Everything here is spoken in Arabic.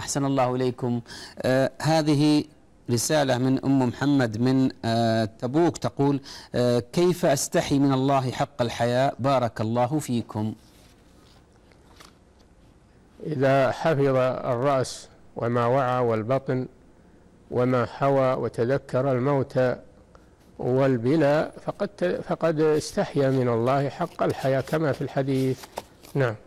أحسن الله إليكم آه هذه رسالة من أم محمد من آه تبوك تقول آه كيف أستحي من الله حق الحياء بارك الله فيكم إذا حفظ الرأس وما وعى والبطن وما حوى وتذكر الموت والبلا فقد فقد استحيا من الله حق الحياة كما في الحديث نعم